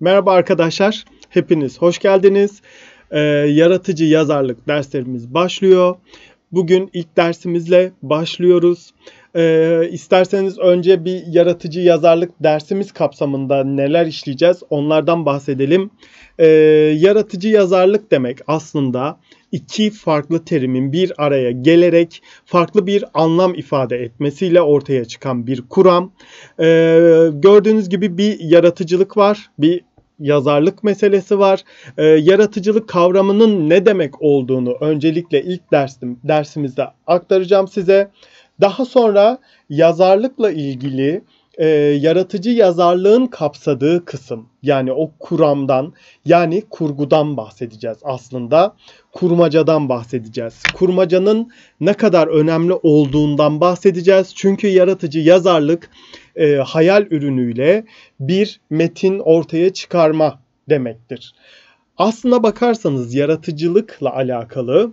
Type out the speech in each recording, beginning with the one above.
Merhaba arkadaşlar, hepiniz hoş geldiniz. Ee, yaratıcı yazarlık derslerimiz başlıyor. Bugün ilk dersimizle başlıyoruz. Ee, isterseniz önce bir yaratıcı yazarlık dersimiz kapsamında neler işleyeceğiz onlardan bahsedelim. Ee, yaratıcı yazarlık demek aslında iki farklı terimin bir araya gelerek farklı bir anlam ifade etmesiyle ortaya çıkan bir kuram. Ee, gördüğünüz gibi bir yaratıcılık var, bir yazarlık meselesi var. E, yaratıcılık kavramının ne demek olduğunu öncelikle ilk dersim, dersimizde aktaracağım size. Daha sonra yazarlıkla ilgili e, yaratıcı yazarlığın kapsadığı kısım yani o kuramdan yani kurgudan bahsedeceğiz aslında. Kurmacadan bahsedeceğiz. Kurmacanın ne kadar önemli olduğundan bahsedeceğiz. Çünkü yaratıcı yazarlık e, hayal ürünüyle bir metin ortaya çıkarma demektir. Aslına bakarsanız yaratıcılıkla alakalı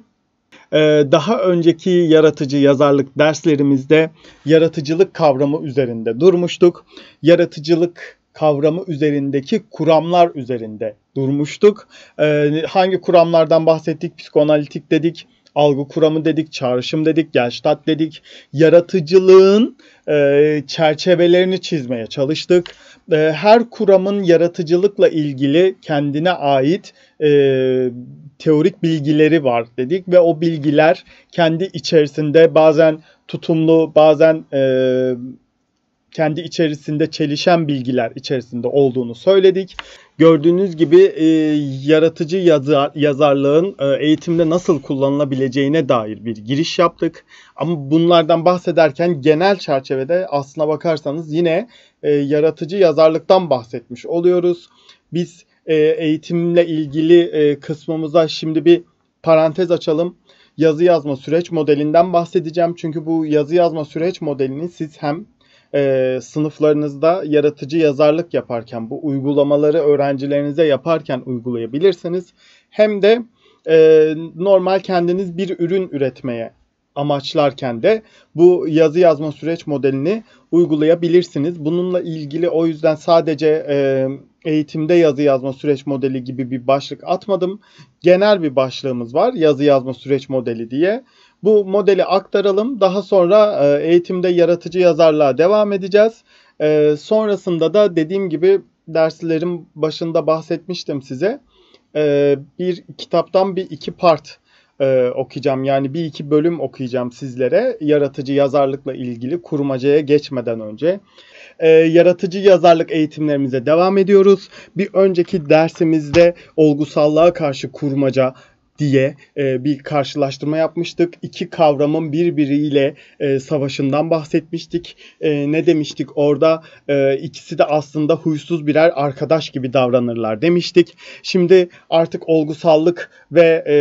ee, daha önceki yaratıcı yazarlık derslerimizde yaratıcılık kavramı üzerinde durmuştuk. Yaratıcılık kavramı üzerindeki kuramlar üzerinde durmuştuk. Ee, hangi kuramlardan bahsettik? Psikoanalitik dedik, algı kuramı dedik, çağrışım dedik, gelştat dedik. Yaratıcılığın e, çerçevelerini çizmeye çalıştık. E, her kuramın yaratıcılıkla ilgili kendine ait e, teorik bilgileri var dedik ve o bilgiler kendi içerisinde bazen tutumlu, bazen e, kendi içerisinde çelişen bilgiler içerisinde olduğunu söyledik. Gördüğünüz gibi e, yaratıcı yazar, yazarlığın e, eğitimde nasıl kullanılabileceğine dair bir giriş yaptık. Ama bunlardan bahsederken genel çerçevede aslına bakarsanız yine e, yaratıcı yazarlıktan bahsetmiş oluyoruz. Biz e, eğitimle ilgili e, kısmımıza şimdi bir parantez açalım. Yazı yazma süreç modelinden bahsedeceğim. Çünkü bu yazı yazma süreç modelini siz hem e, sınıflarınızda yaratıcı yazarlık yaparken bu uygulamaları öğrencilerinize yaparken uygulayabilirsiniz. Hem de e, normal kendiniz bir ürün üretmeye amaçlarken de bu yazı yazma süreç modelini uygulayabilirsiniz. Bununla ilgili o yüzden sadece e, eğitimde yazı yazma süreç modeli gibi bir başlık atmadım. Genel bir başlığımız var yazı yazma süreç modeli diye. Bu modeli aktaralım. Daha sonra e, eğitimde yaratıcı yazarlığa devam edeceğiz. E, sonrasında da dediğim gibi derslerin başında bahsetmiştim size. E, bir kitaptan bir iki part okuyacağım. Yani bir iki bölüm okuyacağım sizlere yaratıcı yazarlıkla ilgili kurmacaya geçmeden önce. E, yaratıcı yazarlık eğitimlerimize devam ediyoruz. Bir önceki dersimizde olgusallığa karşı kurmaca diye e, bir karşılaştırma yapmıştık. İki kavramın birbiriyle e, savaşından bahsetmiştik. E, ne demiştik orada? E, ikisi de aslında huysuz birer arkadaş gibi davranırlar demiştik. Şimdi artık olgusallık ve e,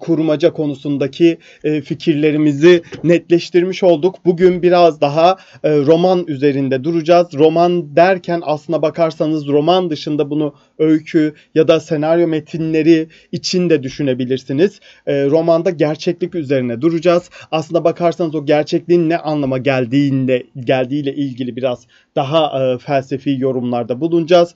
kurmaca konusundaki e, fikirlerimizi netleştirmiş olduk. Bugün biraz daha e, roman üzerinde duracağız. Roman derken aslına bakarsanız roman dışında bunu öykü ya da senaryo metinleri için de düşünebilirsiniz düşünebilirsiniz. E, romanda gerçeklik üzerine duracağız. Aslında bakarsanız o gerçekliğin ne anlama geldiğinde geldiğiyle ilgili biraz daha e, felsefi yorumlarda bulunacağız.